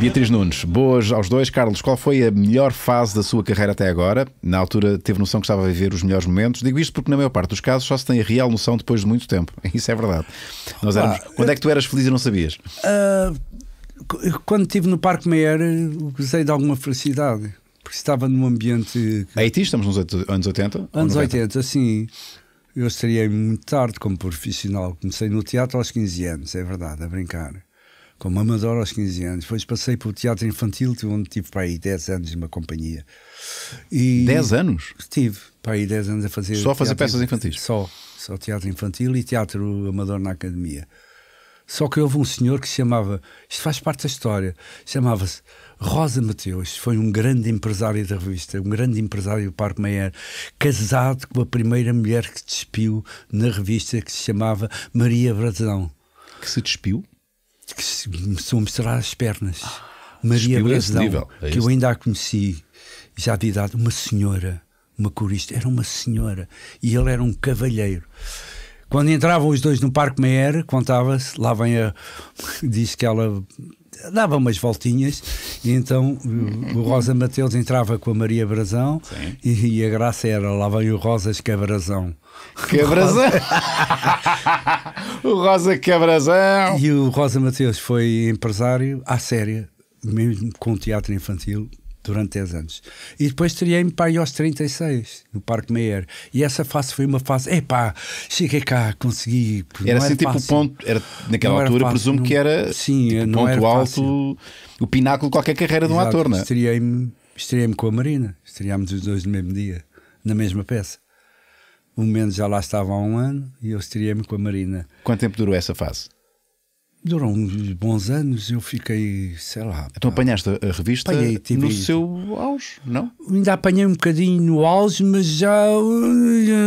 Beatriz Nunes, boas aos dois. Carlos, qual foi a melhor fase da sua carreira até agora? Na altura teve noção que estava a viver os melhores momentos. Digo isto porque, na maior parte dos casos, só se tem a real noção depois de muito tempo. Isso é verdade. Nós éramos... ah, Quando é que tu eras feliz e não sabias? Uh, quando estive no Parque Meyer, gozei de alguma felicidade. Porque estava num ambiente. Haiti, estamos nos anos 80? Anos 80, sim. Eu estaria muito tarde como profissional. Comecei no teatro aos 15 anos, é verdade, a brincar como amador aos 15 anos. Depois passei pelo teatro infantil, onde tive para aí 10 anos numa companhia. E 10 anos? Tive para aí 10 anos a fazer. Só fazer peças infantis? Só, só teatro infantil e teatro amador na academia. Só que houve um senhor que se chamava, isto faz parte da história, chamava-se Rosa Mateus, foi um grande empresário da revista, um grande empresário do Parque Meyer, casado com a primeira mulher que despiu na revista, que se chamava Maria Brazão. Que se despiu? que se começou a mostrar as pernas. Ah, Maria Brasão, é que eu ainda a conheci, já de idade, uma senhora, uma corista, era uma senhora, e ele era um cavalheiro. Quando entravam os dois no Parque Meyer, contava-se, lá vem a. diz que ela dava umas voltinhas, e então o Rosa Mateus entrava com a Maria Brazão e, e, a graça era lá vem o Rosas Cabrazão. Cabrazão! o Rosa Cabrazão! E o Rosa Mateus foi empresário à séria, mesmo com teatro infantil, durante 10 anos. E depois tirei-me para aí aos 36, no Parque Meyer. E essa fase foi uma fase, epá, cheguei cá, consegui. Era assim, tipo, o ponto, era, naquela não altura, era fácil, presumo não, que era sim, tipo, ponto era alto, o pináculo de qualquer carreira de um ator, não é? Estreiei-me estreiei com a Marina, estreámos os dois no mesmo dia, na mesma peça. O menos já lá estava há um ano e eu estreiei-me com a Marina. Quanto tempo durou essa fase? Durou uns bons anos, eu fiquei, sei lá. tu pá. apanhaste a revista Apanhei, no seu auge, não? Ainda apanhei um bocadinho no auge, mas já,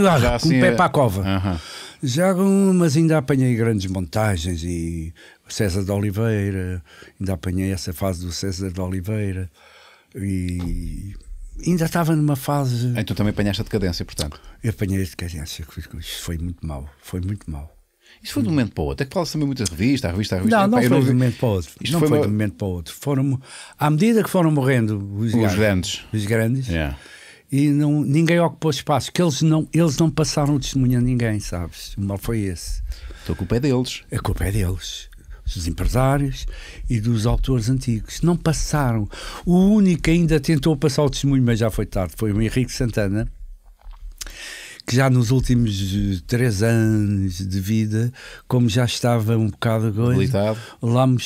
já, ah, já com assim, o pé é... para a cova. Uhum. Já, mas ainda apanhei grandes montagens e César de Oliveira, ainda apanhei essa fase do César de Oliveira e ainda estava numa fase. Então também apanhaste a decadência, portanto? Eu apanhei a decadência, foi muito mal, foi muito mal. Isto foi de um momento para o outro. É que fala-se também muita revista, a revista, a revista. Não, é não, foi, de um momento para o outro. Isto não foi, foi uma... de um momento para o outro. Foram, à medida que foram morrendo os, os grandes, os grandes yeah. e não, ninguém ocupou espaço, que eles não, eles não passaram o testemunho a ninguém, sabes? O mal foi esse. Então a culpa é deles. A culpa é deles dos empresários e dos autores antigos. Não passaram. O único que ainda tentou passar o testemunho, mas já foi tarde, foi o Henrique Santana, que já nos últimos eh, três anos de vida, como já estava um bocado coisa, lá me,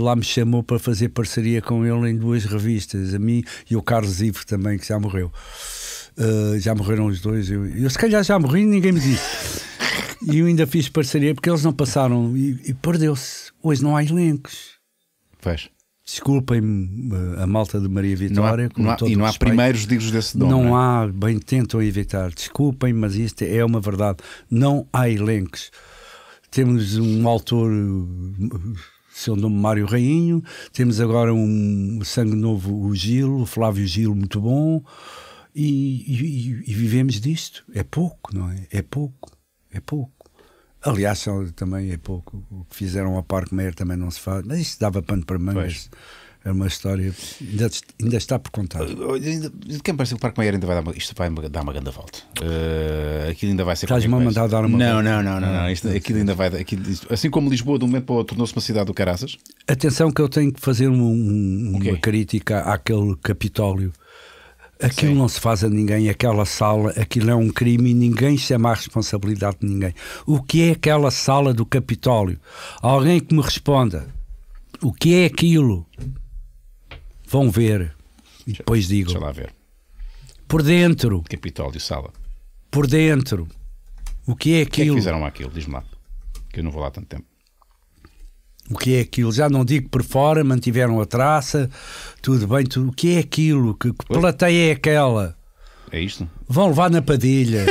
lá me chamou para fazer parceria com ele em duas revistas, a mim e o Carlos Ivo também, que já morreu. Uh, já morreram os dois. Eu, eu se calhar já morri e ninguém me disse. e eu ainda fiz parceria porque eles não passaram e, e perdeu-se. Hoje não há elencos. Pois. Desculpem-me eh, a malta de Maria Vitória. Não há, não há, e não há primeiros digos desse dom. Não, é? há, bem, tentam evitar. Desculpem, mas isto é uma verdade. Não há elencos. Temos um autor, eh, seu nome Mário Rainho, temos agora um sangue novo, o Gilo, o Flávio Gilo, muito bom, e, e, e vivemos disto. É pouco, não é? É pouco, é pouco. Aliás, também é pouco. O que fizeram a Parkmeyer também não se faz. Mas isso dava pano para mangas. É uma história. Ainda, ainda está por contar. Eh, oh, de quem parece que o Parque Maior ainda vai dar uma, isto vai dar uma grande volta. Uh, aquilo ainda vai ser. Estás-me a mandar dar uma não, volta. Não, não, não. não, isto, ah, aquilo ainda vai. Aquilo, assim como Lisboa, de um momento para o outro, tornou-se uma cidade do caraças. Atenção, que eu tenho que fazer um, um, okay. uma crítica àquele Capitólio Aquilo Sim. não se faz a ninguém, aquela sala, aquilo é um crime e ninguém chama a responsabilidade de ninguém. O que é aquela sala do Capitólio? Alguém que me responda. O que é aquilo? Vão ver. E depois digo. Deixa lá ver. Por dentro. Capitólio, sala. Por dentro. O que é aquilo? O que, é que fizeram aquilo? Diz-me lá. Que eu não vou lá tanto tempo o que é aquilo? Já não digo por fora, mantiveram a traça, tudo bem, tudo. o que é aquilo? Que, que plateia é aquela? É isto? Vão levar na padilha.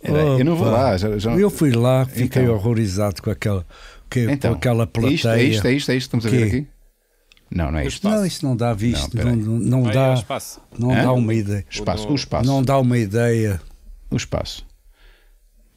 Era, é, eu não vou lá. Já, já... Eu fui lá, então. fiquei então. horrorizado com aquela, que, então, com aquela é é plateia. É isto, é isto, é isto, é isto estamos a que? ver aqui? Não, não é isto. Não, isso não dá visto, não, não, não dá, não dá uma ideia. Espaço, o espaço. Não dá uma ideia. O espaço.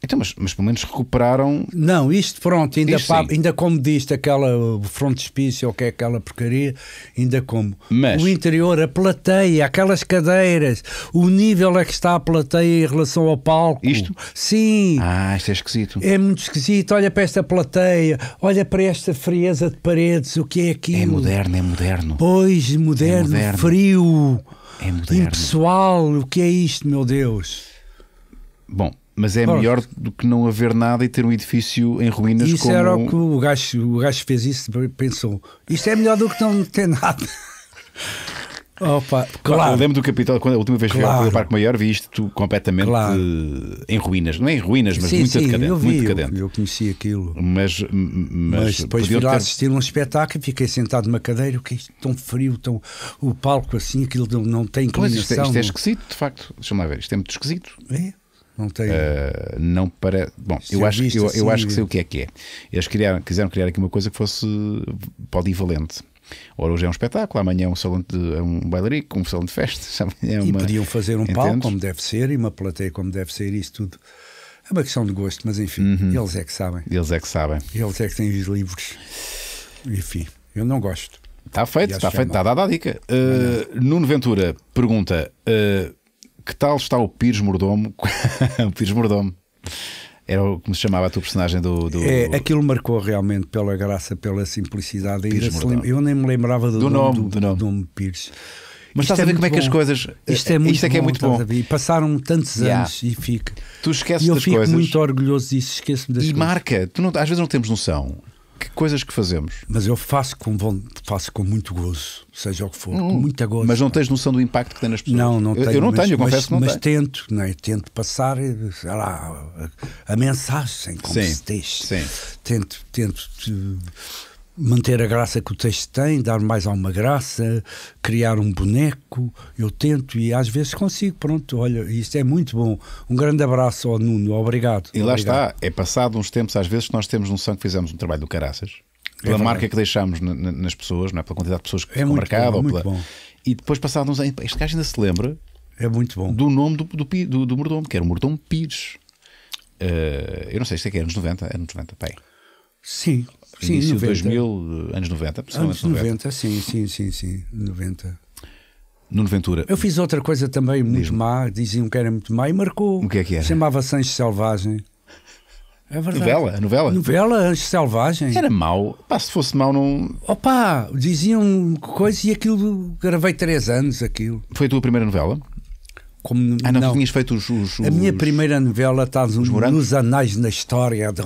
Então, mas, mas pelo menos recuperaram. Não, isto pronto, ainda, isto pá, ainda como disto, aquela frontispício ou que é aquela porcaria, ainda como. Mas... O interior, a plateia, aquelas cadeiras, o nível é que está a plateia em relação ao palco. Isto? Sim. Ah, isto é esquisito. É muito esquisito. Olha para esta plateia, olha para esta frieza de paredes, o que é aqui? É moderno, é moderno. Pois, é moderno, é moderno. frio. É moderno. Impessoal, o que é isto, meu Deus? Bom, mas é melhor do que não haver nada e ter um edifício em ruínas isso como... era o que o gajo, o gajo fez isso, pensou. Isto é melhor do que não ter nada. Opa, ah, claro. Eu lembro do capital quando a última vez claro. que fui ao Parque Maior, vi isto completamente claro. Eh, em ruínas. Não é em ruínas, mas sim, muito, sim, decadente, eu vi, muito decadente. Eu, eu conheci aquilo. Mas, mas, mas depois vi lá ter... assistir um espetáculo, fiquei sentado numa cadeira, o que é isto, tão frio, tão, o palco assim, aquilo não tem inclinação. Pois, isto, é, isto é esquisito, de facto. Deixa-me ver, isto é muito esquisito. É. Não tem. Uh, não parece. Bom, eu acho, eu, eu assim, acho que sei o que é que é. Eles criaram, quiseram criar aqui uma coisa que fosse polivalente. Ora, hoje é um espetáculo, amanhã é um salão de é um bailarico, um salão de festas. é uma... E podiam fazer um palco como deve ser e uma plateia como deve ser, isso tudo. É uma questão de gosto, mas enfim, uhum. eles é que sabem. Eles é que sabem. Eles é que têm os livros. Enfim, eu não gosto. Está feito, está feito, está dada a dica. Uh, Nuno Ventura pergunta. Uh, que tal está o Pires Mordomo? o Pires Mordomo. Era o como se chamava a tua personagem do. do... É, aquilo marcou realmente pela graça, pela simplicidade. Lem... Eu nem me lembrava do, do nome, do, do nome. nome Pires. Mas isto estás é a ver como bom. é que as coisas. Isto eh, é muito isto é que é bom, muito bom. E passaram tantos yeah. anos e fica. Tu esqueces coisas. eu fico muito orgulhoso disso, esqueço-me das e coisas. E marca. Tu não, às vezes não temos noção que coisas que fazemos. Mas eu faço com, faço com muito gozo, seja o que for, hum, com muita gozo. Mas não tens noção do impacto que tem nas pessoas? Não, não tenho. Eu, eu não mas, tenho, eu confesso mas, que não mas tenho. Mas tento, né? tento passar eh, lá, a, a, mensagem, como sim, se diz. Sim. Tento, tento. Uh, manter a graça que o texto tem, dar mais alguma graça, criar um boneco. Eu tento e às vezes consigo. Pronto, olha, isto é muito bom. Um grande abraço ao Nuno, obrigado. E lá obrigado. está, é passado uns tempos, às vezes, que nós temos noção que fizemos um trabalho do caraças. É pela é marca que deixámos nas pessoas, não é? pela quantidade de pessoas que é marcado. é muito pela... bom. E depois, passados uns anos, este gajo ainda se lembra é muito bom. do nome do, do, do, do mordomo, que era o Mordomo Pires. Uh, eu não sei, isto é que é anos 90, anos 90, bem é. Sim, Sim, início 90. 2000, anos 90, anos 90. 90, sim, sim, sim, sim, 90. Nuno Ventura. Eu fiz outra coisa também muito má, diziam que era muito má e marcou. O que é que era? Chamava-se Selvagem. É verdade. Novela, novela. Novela Anjo Selvagem. Era mau. Pá, se fosse mau não... Opa, diziam coisas e aquilo, gravei três anos aquilo. Foi a tua primeira novela? Como, ah, não, não. tinhas feito os, os A minha primeira novela está nos, nos anais da história. De...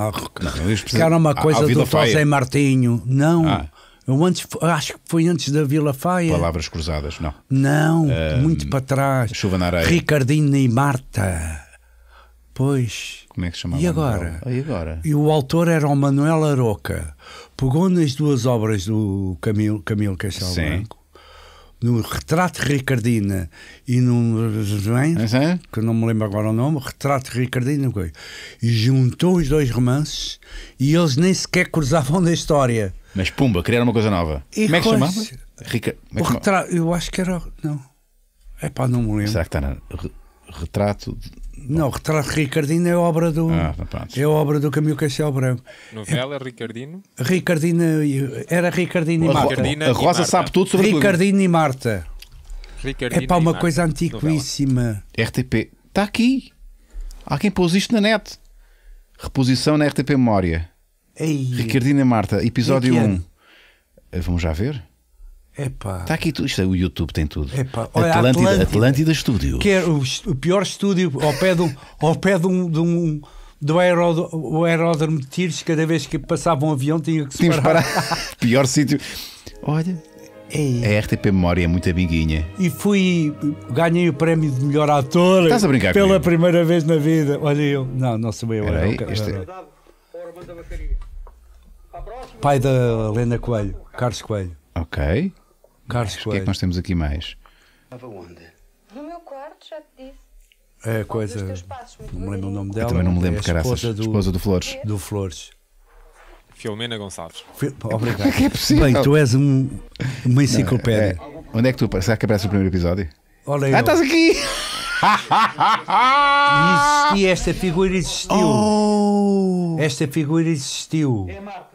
que era uma coisa a, do José Martinho. Não. Ah. Eu antes, acho que foi antes da Vila Faia. Palavras cruzadas, não. Não, ah, muito para trás. Chuva na areia. Ricardino e Marta. Pois. Como é que se chamava? E agora? Ah, e agora? E o autor era o Manuel Aroca. Pegou nas duas obras do Camilo, Camilo Castelo Branco no Retrato Ricardina e num é? que não me lembro agora o nome, Retrato Ricardina, coisa. e juntou os dois romances e eles nem sequer cruzavam na história. Mas pumba, criaram uma coisa nova. E como é que chamava? Rica... É que... Eu acho que era. Não. É pá, não me lembro. Será que está na retrato. Não, retrato Ricardino é obra do ah, tá, é obra do Camilo Castelo Branco. Novela Ricardino? Ricardina era Ricardino e Marta. A Rosa sabe tudo sobre Ricardino e Marta. Ricardina é para uma coisa antiquíssima. RTP está aqui. Há quem pôs isto na net. Reposição na RTP Memória. Ei. Ricardina e Marta, episódio é e 1. Eh, vamos já ver. Epá. Está aqui tudo. Isto é, o YouTube tem tudo. Epá. Olha, Atlântida, Atlântida, Atlântida Que é o, o, pior estúdio ao pé de um, ao pé de um, de um do aeródromo, aeródromo de tiros. Cada vez que passava um avião tinha que se parar. pior sítio. Olha. É. A RTP Memória é muito amiguinha. E fui. ganhei o prémio de melhor ator. Estás a brincar Pela comigo? primeira vez na vida. Olha eu. Não, não sou eu. Era, aí, eu, este... É- Pai da Helena Coelho, Carlos Coelho. Ok. Carlos Mas, Coelho. O que é que nós temos aqui mais? Estava onde? No meu quarto, já te disse. É coisa. Não me lembro o nome dela. Eu também não me lembro, é caraças. Esposa do, esposa do Flores. É. Do Flores. Filomena Gonçalves. Obrigado. É que é possível? Bem, tu és um, uma é, enciclopédia. Não, é, Onde é que tu Será que aparece o primeiro episódio? Olha ah, estás aqui! e esta figura existiu. Oh. Esta figura existiu.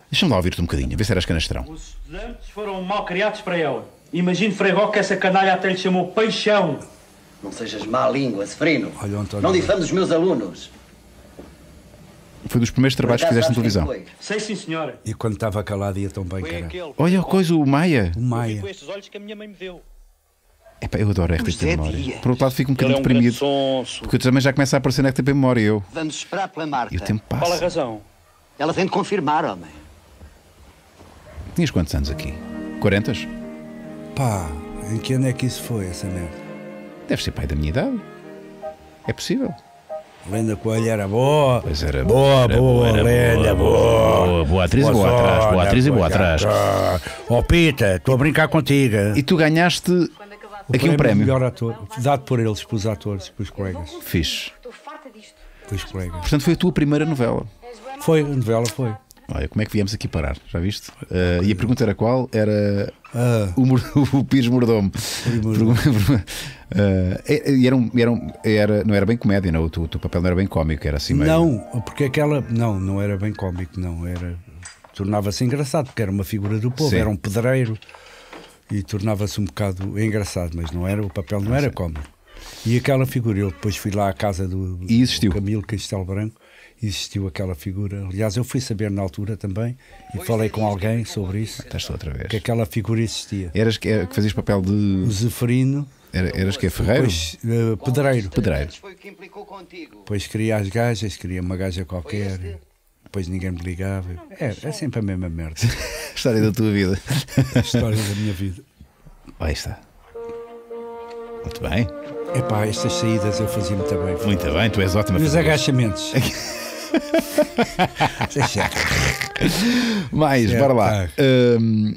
Deixa-me lá ouvir-te um bocadinho, ver se eras canastrão. Os estudantes foram mal criados para ela. Imagino, Freiró, que essa canalha até lhe chamou Peixão. Não sejas má língua, Sefrino. Olha, António. Não difames os meus alunos. Foi um dos primeiros trabalhos que fizeste na televisão. Sei sim, senhora. E quando estava calado ia tão bem, cara. Olha a coisa, o Maia. O Maia. Com estes olhos que a minha mãe me deu. Epá, eu adoro a RTP é, Memória. Por outro lado, fico um bocadinho é um deprimido. Porque eu também já começa a aparecer na RTP Memória. Eu. Vamos esperar pela Marta. E o tempo passa. Qual a razão? Ela vem de confirmar, homem. Tinhas quantos anos aqui? 40? Pá, em que ano é que isso foi, essa merda? Deve ser pai da minha idade. É possível. Lenda Coelho era boa. Pois era boa, boa, era boa, Lenda, boa. Boa, boa atriz boa e boa atrás, boa atriz e boa atrás. Oh, Pita, estou a brincar contigo. E tu ganhaste aqui um é prémio. Melhor ator, dado por eles, pelos atores, pelos colegas. Fixe. Pelos colegas. Portanto, foi a tua primeira novela. Foi, a novela foi. Olha, como é que viemos aqui parar? Já viste? Uh, E a pergunta era qual? Era ah. o, o Pires Mordomo. uh, era, um, era, um, era não era bem comédia, não? O teu, o teu, papel não era bem cómico, era assim meio... Não, porque aquela. Não, não era bem cómico, não. Era. Tornava-se engraçado, porque era uma figura do povo, Sim. era um pedreiro e tornava-se um bocado engraçado, mas não era o papel não, ah, era cómico. E aquela figura, eu depois fui lá à casa do, do Camilo Castelo Branco existiu aquela figura. Aliás, eu fui saber na altura também e pois falei é, com alguém é sobre isso. Estás outra vez. Que aquela figura existia. Eras que, era, que fazias papel de. Zeferino. Era, eras que é ferreiro? Depois, uh, eh, pedreiro. Pedreiro. Foi o que implicou contigo. Depois queria as gajas, queria uma gaja qualquer. Depois ninguém me ligava. É, é, é sempre a mesma merda. história da tua vida. história da minha vida. Aí está. Muito bem. Epá, estas saídas eu fazia muito bem. Muito bem, tu és ótima. E os agachamentos. Mais, certo. bora lá. Tá. Um,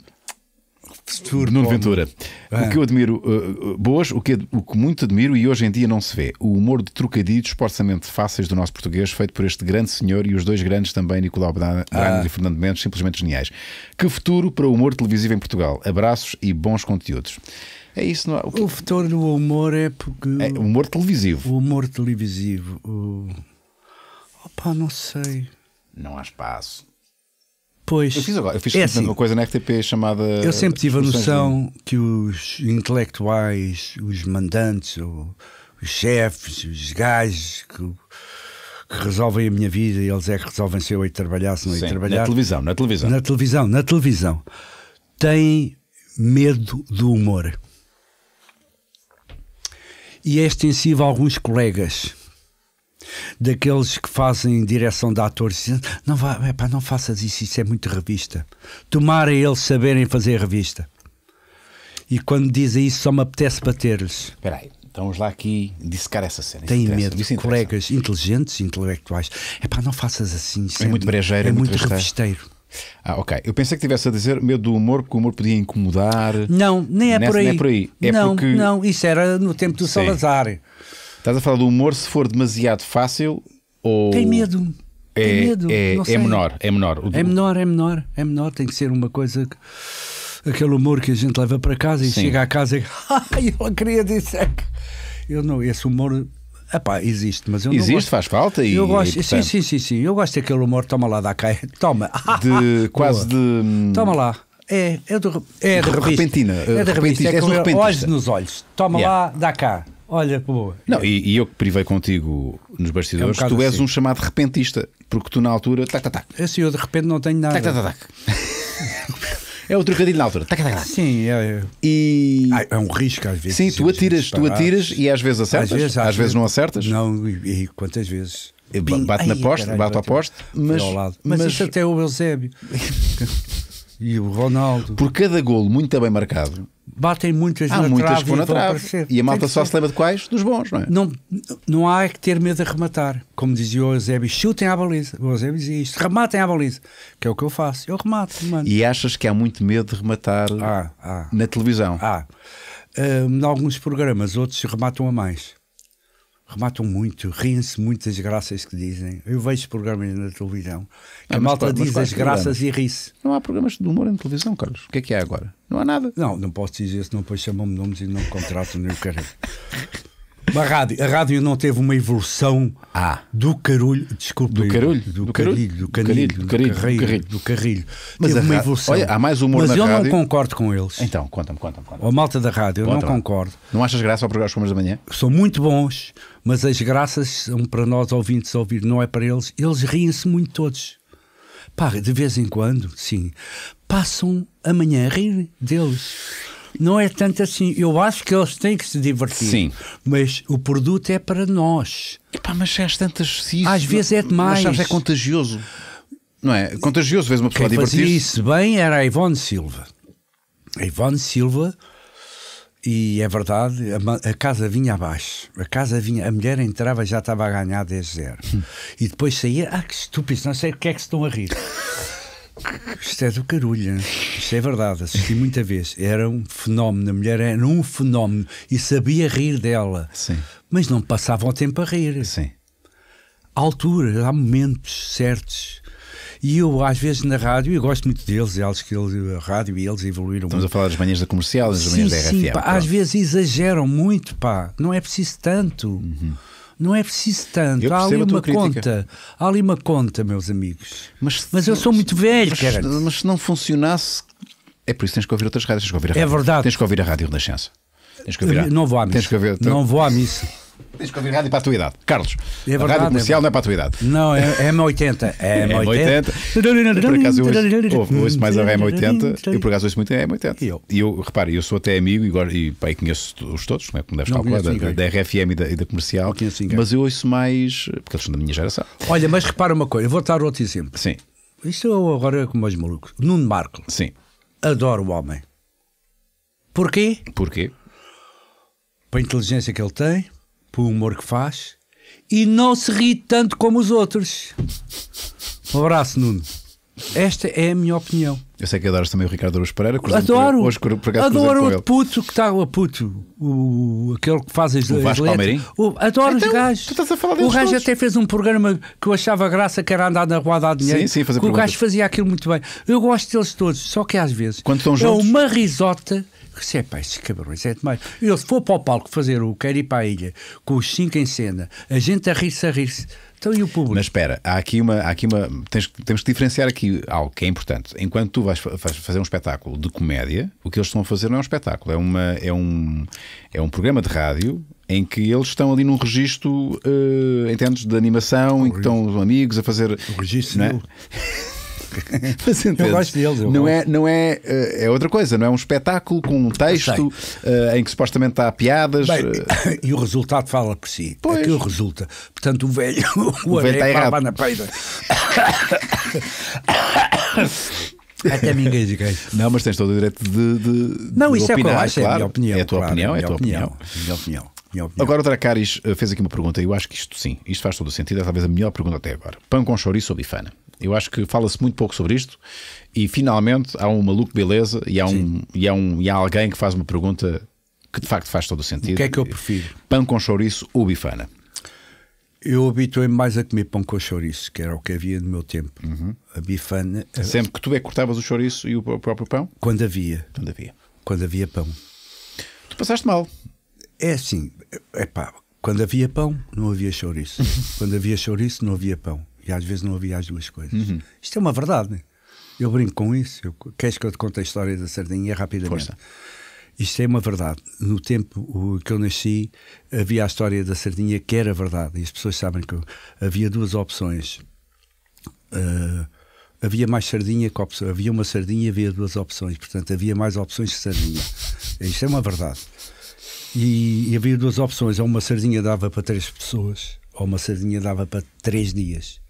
Futuro, Nuno Ventura. O ah. que eu admiro, uh, boas, o que, o que muito admiro e hoje em dia não se vê. O humor de trocadilhos porçamente fáceis do nosso português, feito por este grande senhor e os dois grandes também, Nicolau Brander ah. e Fernando Mendes, simplesmente geniais. Que futuro para o humor televisivo em Portugal. Abraços e bons conteúdos. É isso, não é? O, que... o futuro do humor é porque. É, humor televisivo. O humor televisivo. O Opa, não sei. Não há espaço. Pois. Eu fiz, agora, eu fiz é assim, uma coisa na FTP chamada. Eu sempre tive a noção de... que os intelectuais, os mandantes, os chefes, os gajos que, que, resolvem a minha vida, eles é que resolvem se eu ir trabalhar, se não Sim, trabalhar. Na televisão, na televisão. Na televisão, na televisão. Têm medo do humor. E é extensivo a alguns colegas daqueles que fazem direção de atores dizendo, não, vá, epá, não faças isso, isso é muito revista. Tomara eles saberem fazer revista. E quando dizem isso, só me apetece bater-lhes. Espera aí, então vamos lá aqui dissecar essa cena. Tem medo, colegas inteligentes, intelectuais. É pá, não faças assim. É, é muito brejeiro, é, é muito, muito revisteiro. Ah, ok. Eu pensei que tivesse a dizer medo do humor, porque o humor podia incomodar. Não, nem é Nessa, por aí. Nem é por aí. É não, porque... não, isso era no tempo do Sim. Salazar. Estás a falar do humor se for demasiado fácil ou. Tem medo. É, tem medo. É, é menor, é menor. É menor, é menor, é menor. Tem que ser uma coisa. Que aquele humor que a gente leva para casa e Sim. chega à casa e ai, ela queria dizer que eu não, esse humor Epá, existe, mas eu existe, gosto. faz falta e, eu gosto, e, sim, sim, sim, sim, eu gosto daquele humor, toma lá, dá cá, é, toma de, quase de hum, toma lá, é, é, do, é de, é de repentina é de repente é, é, é, é olhos nos olhos, toma yeah. lá, dá cá Olha que boa. Não, é. e, e eu que privei contigo nos bastidores, é um tu és assim. um chamado repentista, porque tu na altura. Tac, tac, tac. Assim, eu de repente não tenho nada. Tac, tac, tac. é o trocadilho na altura. Tac, tac, tac. Sim, é. é. E... Ah, é um risco às vezes. Sim, tu atiras, tu atiras e às vezes acertas. Às vezes, às às vezes não acertas. Não, e, e quantas vezes? Bate na poste, caralho, bate ao poste, mas, mas, mas, isso até é o Eusébio. e o Ronaldo. Por cada golo muito bem marcado, batem muitas há na muitas trave, na trave. E a malta só ser. se lembra de quais? Dos bons, não é? Não, não há é que ter medo de rematar. Como dizia o Eusébio, chutem à baliza. O Eusébio dizia isto, rematem à baliza. Que é o que eu faço. Eu remato, mano. E achas que há muito medo de rematar ah, ah, na televisão? Há. Ah, em hum, alguns programas, outros rematam a mais rematam muito, riem-se muito das graças que dizem. Eu vejo programas na televisão que ah, a malta diz as graças e ri-se. Não há programas de humor na televisão, Carlos. O que é que é agora? Não há nada. Não, não posso dizer, não depois chamam-me nomes e não me contrato nem o caralho. a rádio, a rádio não teve uma evolução ah. do carulho, desculpe. Do carulho? Do, do carilho, do carilho, do carilho, do carrilho. Do carrilho. Do carrilho. Mas teve uma evolução. Olha, há mais humor Mas na eu rádio. não concordo com eles. Então, conta-me, conta-me. Conta a malta da rádio, eu não concordo. Não achas graça ao programa das Comas da Manhã? São muito bons, mas as graças são para nós ouvintes ouvir, não é para eles. Eles riem-se muito todos. Pá, de vez em quando, sim, passam amanhã a rir deles. Não é tanto assim. Eu acho que eles têm que se divertir. Sim. Mas o produto é para nós. Epá, mas as tantas. Se isso, às vezes é demais. Mas é contagioso. Não é? Contagioso, vês uma pessoa Quem divertir. Fazia isso bem era a Ivone Silva. A Ivone Silva. E é verdade, a, a, casa vinha abaixo. A casa vinha, a mulher entrava e já estava a ganhar 10 0 hum. E depois saía, ah, que estúpido, não sei o que é que se estão a rir. Isto é do Carulha, isto é verdade, assisti muita vez. Era um fenómeno, a mulher era um fenómeno e sabia rir dela, Sim. mas não passavam o tempo a rir. Sim. Há alturas, há momentos certos. E eu, às vezes, na rádio, eu gosto muito deles, eles que eles, a rádio e eles evoluíram Estamos muito. a falar das manhãs da comercial, das sim, manhãs da RFM. Sim, pá, às vezes exageram muito, pá, não é preciso tanto. Uhum. Não é preciso tanto. Há ali uma conta. Há ali uma conta, meus amigos. Mas, mas eu sou muito velho, mas, cara. Mas se não funcionasse, é por isso que tens que ouvir outras rádios. Tens que ouvir a é rádio. É verdade. Tens que ouvir a Rádio Renascença. Tens que ouvir a... Não vou à missa. Tens que ouvir... Não vou à missa. Tens que ouvir rádio para a tua idade. Carlos, é verdade, rádio é comercial é não é para a tua idade. Não, é, é M80. É, é M80. por acaso eu ouço, ouço, ouço mais a M80. Eu por acaso ouço muito a M80. E eu, repare, eu sou até amigo e, pá, e conheço-os todos, como, é, como deves não calcular, da, da, RFM e da, e da comercial. Mas eu ouço mais, porque eles são da minha geração. Olha, mas repara uma coisa, vou dar outro exemplo. Sim. Isto eu agora com mais maluco Nuno Marco. Sim. Adoro o homem. Porquê? Porquê? Para a inteligência que ele tem, pelo humor que faz e não se ri tanto como os outros. Um abraço, Nuno. Esta é a minha opinião. Eu sei que adoras também o Ricardo Aruz Pereira. Adoro. Hoje, por acaso, adoro o puto que está o puto. O, aquele que faz as O Vasco Palmeirim? Adoro então, os gajos. Tu estás a falar O gajo todos. até fez um programa que eu achava graça que era andar na rua a dar dinheiro. Sim, sim, fazer O gajo fazia aquilo muito bem. Eu gosto deles todos, só que às vezes. Quando estão é juntos. É uma risota é pá, esses cabrões, é demais. Eu, se for para o palco fazer o Quero ir para a ilha, com os cinco em cena, a gente a rir-se, a rir-se. Então e o público? Mas espera, há aqui uma. Há aqui uma tens, temos que diferenciar aqui algo que é importante. Enquanto tu vais, fazer um espetáculo de comédia, o que eles estão a fazer não é um espetáculo, é, uma, é, um, é um programa de rádio em que eles estão ali num registro, uh, entendes, de animação, em que estão amigos a fazer. O registro. Não é? Mas eu gosto deles. Eu não, é, gosto. É, não é. Eh, é outra coisa, não é um espetáculo com um texto uh, em que supostamente há piadas. Bem, uh... E o resultado fala por si. Pois. Aquilo é resulta. Portanto, o velho. O, o velho está errado. na peida. Até me engasguei. Não, mas tens todo o direito de. de não, de isso é opinar, é o que eu acho, claro. é a minha opinião. É a tua claro, opinião, é a tua opinião. Minha opinião. Minha opinião. Agora o Dracaris fez aqui uma pergunta e eu acho que isto sim, isto faz todo o sentido, é talvez a melhor pergunta até agora. Pão com chouriço ou bifana? Eu acho que fala-se muito pouco sobre isto e finalmente há um maluco beleza e há, um, e há, um, e há alguém que faz uma pergunta que de facto faz todo o sentido. O que é que eu prefiro? Pão com chouriço ou bifana? Eu habituei-me mais a comer pão com chouriço, que era o que havia no meu tempo. Uhum. A bifana. A... Sempre que tu é que cortavas o chouriço e o próprio pão? Quando havia. Quando havia. Quando havia pão. Tu passaste mal. É assim, é pá, quando havia pão, não havia chouriço. quando havia chouriço, não havia pão. E às vezes não havia as duas coisas. Uhum. Isto é uma verdade. Né? Eu brinco com isso. Eu, queres que eu te conte a história da Sardinha rapidamente? Força. Isto é uma verdade. No tempo que eu nasci, havia a história da sardinha que era verdade. E as pessoas sabem que havia duas opções. Uh, havia mais sardinha que opção. Havia uma sardinha e havia duas opções. Portanto, havia mais opções que sardinha. Isto é uma verdade. E, e havia duas opções. Ou uma sardinha dava para três pessoas, ou uma sardinha dava para três dias.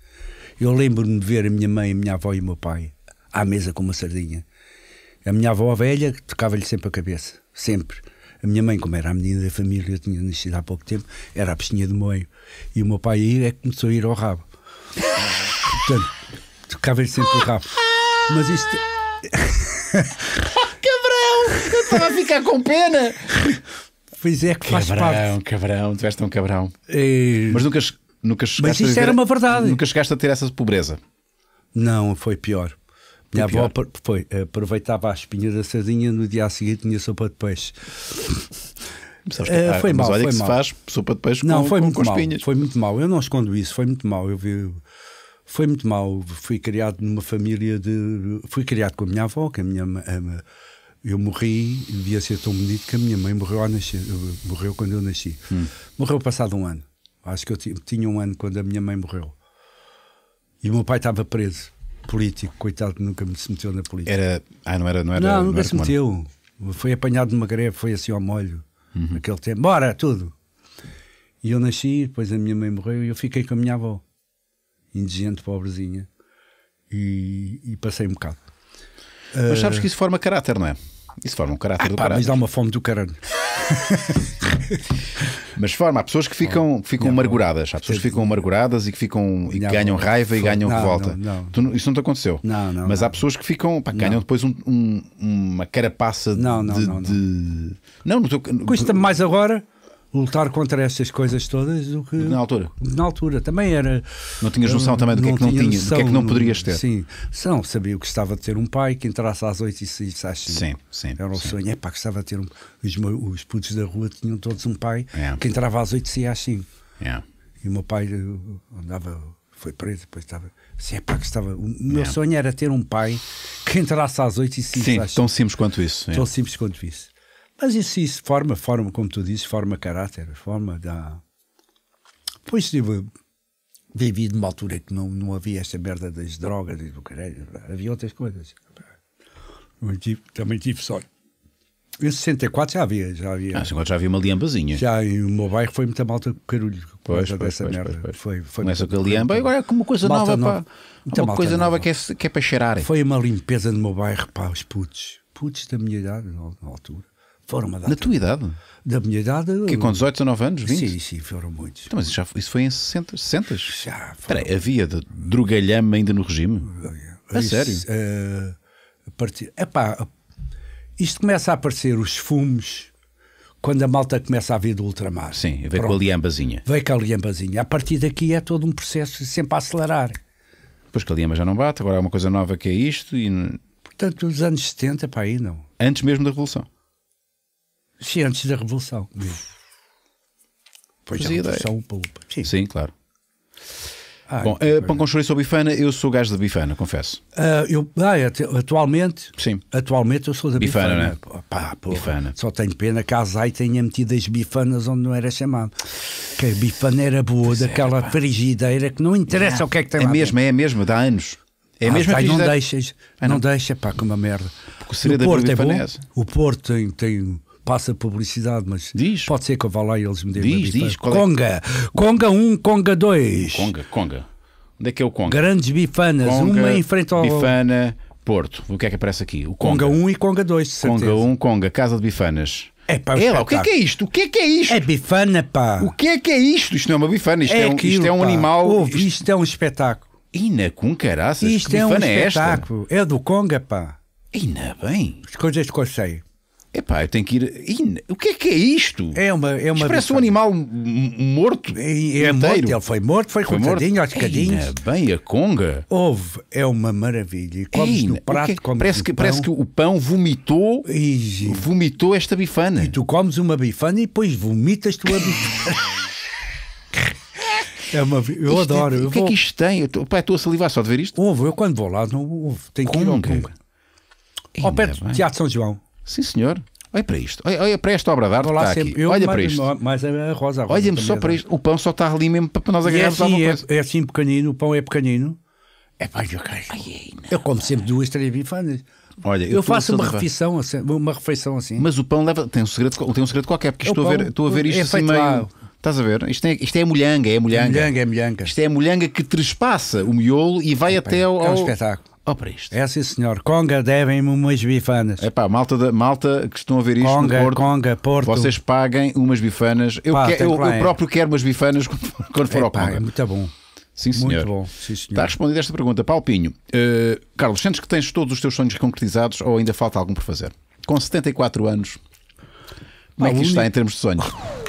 Eu lembro-me de ver a minha mãe, a minha avó e o meu pai à mesa com uma sardinha. A minha avó velha tocava-lhe sempre a cabeça, sempre. A minha mãe, como era a menina da família, eu tinha nascido há pouco tempo, era a peixinha de moio. E o meu pai aí é que começou a ir ao rabo. Portanto, tocava-lhe sempre o rabo. Mas isto. Ah, cabrão! Eu estava a ficar com pena! Pois é, que cabrão, faz parte. Cabrão, cabrão, tu és tão cabrão. É. Mas nunca Nunca Mas isso viver, era uma verdade. Nunca chegaste a ter essa pobreza. Não, foi pior. Minha pior. avó foi, aproveitava a espinha da sardinha no dia seguinte tinha sopa de peixe. Eh, é que, foi mas mal, olha foi que mal. se faz sopa de peixe não, com, foi com, muito com mal, espinhas. Foi muito mal, eu não escondo isso, foi muito mal. Eu vi, foi muito mal. Fui criado numa família de. Fui criado com a minha avó, que a minha. eu morri, devia ser tão bonito que a minha mãe morreu ao nascer. Morreu quando eu nasci. Hum. Morreu passado um ano. Acho que eu tinha um ano quando a minha mãe morreu. E o meu pai estava preso, político, coitado, nunca me se meteu na política. Era. Ah, não era. Não, era, não, não nunca era se meteu. Foi apanhado numa greve, foi assim ao molho, uhum. naquele tempo. Bora, tudo! E eu nasci, depois a minha mãe morreu e eu fiquei com a minha avó, indigente, pobrezinha, e, e passei um bocado. Mas sabes ah. que isso forma caráter, não é? Isso forma um caráter ah, do pá, caráter. Mas dá uma fome do caralho. Mas forma, há pessoas que ficam, ficam não, amarguradas, há pessoas que ficam amarguradas e que ficam e ganham raiva e ganham não, revolta. Não, tu, isso não te aconteceu. Não, não, Mas há pessoas que ficam, pá, ganham depois um, um, uma carapaça não, não, de, não, não. De... não, não tô... Custa-me mais agora lutar contra essas coisas todas do que. Na altura. Na altura. Também era. Não tinhas noção hum, também do que é que não tinha, do que é que não poderias ter. Sim. Não, sabia o que estava de ter um pai que entrasse às oito e saísse às cinco Sim, sim. Era o sim. sonho. É pá, gostava de ter um. Os, os putos da rua tinham todos um pai é. que entrava às oito e saía às cinco é. E o meu pai eh, andava. Foi preso, depois estava. Sim, é pá, que estava. O meu é. sonho era ter um pai que entrasse às oito e saísse às 5. Sim, é. tão simples quanto isso. Tão simples quanto isso. Mas isso, isso forma, forma, como tu dizes, forma caráter, forma da. Pois tive, vivi numa altura que não, não havia essa merda das drogas e do caralho, havia outras coisas. também tive sorte. Em 64 já havia. Já havia, ah, já havia uma liambazinha. Já, o meu bairro foi muita malta com carulho. Pois, pois, dessa pois, merda. Pois, pois. Foi, foi Começa com a liamba, agora é uma coisa nova. nova uma coisa nova, nova que, é, que é para cheirar. Foi uma limpeza no meu bairro, pá, os putos. Putos da minha idade, na altura. Foram uma data. Na tua idade? Da minha idade. Que com 18, 19 anos? 20? Sim, sim, foram muitos. Então, mas já, isso foi em 60? 60? Já. Espera, Peraí, havia de drogalhame ainda no regime? É sério? É a partir, epá, isto começa a aparecer os fumes quando a malta começa a vir do ultramar. Sim, veio com a liambazinha. Veio com a liambazinha. A partir daqui é todo um processo sempre a acelerar. Pois que a liamba já não bate, agora é uma coisa nova que é isto e... Portanto, os anos 70, pá, aí não. Antes mesmo da Revolução. Sim, antes da Revolução. Pois é, a Revolução, upa, upa. Sim. Sim, claro. Ah, Bom, uh, eh, pão com chouriço ou bifana, eu sou gajo da bifana, confesso. Uh, eu, ah, é, atualmente, Sim. atualmente eu sou da bifana. Bifana, né? Pá, porra, bifana. Só tenho pena que a Azai tenha metido as bifanas onde não era chamado. Que a bifana era boa, pois é, daquela era, frigideira que não interessa não, é. o que é que tem é lá. É mesmo, é mesmo, dá anos. É ah, mesmo pai, não deixas, ah, não, não deixa, pá, que uma merda. Porque o, o Porto é bom, o Porto tem, tem passa publicidade, mas diz. pode ser que eu vá lá e eles me dêem diz, diz, é Conga, é? Conga 1, Conga 2. Conga, Conga. Onde é que é o Conga? Grandes bifanas, conga, uma em frente ao. Bifana, Porto. O que é que aparece aqui? O Conga, conga 1 e Conga 2, de Conga 1, Conga, Casa de Bifanas. É, pá, é o que é que é isto? O que é que é isto? É bifana, pá. O que é que é isto? Isto não é uma bifana, isto é, é, um, aquilo, isto é um animal. Ouve, isto... isto é um espetáculo. Ina com caraças, isto que é um é espetáculo. É, é do Conga, pá. Ina, bem. As coisas que eu sei. Epá, eu tenho que ir. O que é que é isto? É uma. É uma parece um animal morto. É, é morto, ele foi morto, foi, foi cortadinho aos cadinhos. Bem, a conga. Houve, é uma maravilha. E comes Eina, no é prato, é? comes parece, que, pão. parece que o pão vomitou e... vomitou esta bifana. E tu comes uma bifana e depois vomitas tua bifana. É uma, eu isto é- adoro. É, eu o que é vou... é que isto tem? Eu estou, pá, estou a salivar só de ver isto. Houve, eu quando vou lá, não houve. Tenho conga. que ir ao Ao perto do Teatro São João. Sim, senhor. Olha para isto, olha, olha para esta obra de arte está sempre. aqui. Eu, olha para isto. Mas a é Rosa, a é Rosa Olha-me só para isto. O pão só está ali mesmo para nós é agarrarmos assim, é alguma coisa. É, assim pequenino, o pão é pequenino. É pá, eu, eu como sempre duas, três bifanas. Olha, eu, eu faço uma refeição, assim, uma refeição assim. Mas o pão leva. Tem um segredo, tem um segredo qualquer, porque estou, a ver, estou a ver isto é assim meio. Lá. Estás a ver? Isto é, isto é a molhanga, é a molhanga. É molhanga, é molhanga. Isto é a molhanga que trespassa o miolo e vai é, até ao. É um espetáculo. Oh, para isto. É sim, senhor. Conga, devem-me umas bifanas. É pá, malta, da, malta que estão a ver isto Conga, Porto, Conga, Porto. Vocês paguem umas bifanas. Eu, pá, que, eu, eu, é. próprio quero umas bifanas quando for ao Conga. É muito bom. Sim, senhor. Muito bom. Sim, senhor. Está respondida esta pergunta. Palpinho, uh, eh, Carlos, sentes que tens todos os teus sonhos concretizados ou ainda falta algum por fazer? Com 74 anos, como é que isto está em termos de sonhos?